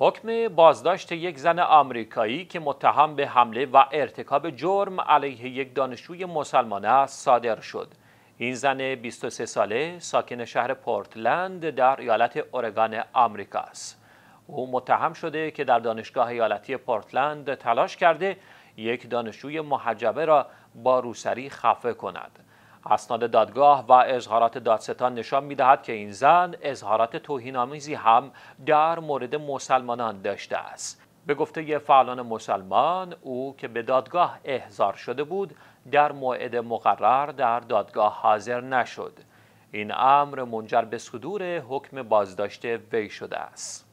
حکم بازداشت یک زن آمریکایی که متهم به حمله و ارتکاب جرم علیه یک دانشجوی مسلمان است صادر شد. این زن 23 ساله ساکن شهر پورتلند در ایالت اورگان آمریکا است. او متهم شده که در دانشگاه ایالتی پورتلند تلاش کرده یک دانشجوی محجبه را با روسری خفه کند. اسناد دادگاه و اظهارات دادستان نشان میدهد که این زن اظهارات توهینآمیزی هم در مورد مسلمانان داشته است به گفته فعالان مسلمان او که به دادگاه احضار شده بود در موعد مقرر در دادگاه حاضر نشد این امر منجر به صدور حکم بازداشت وی شده است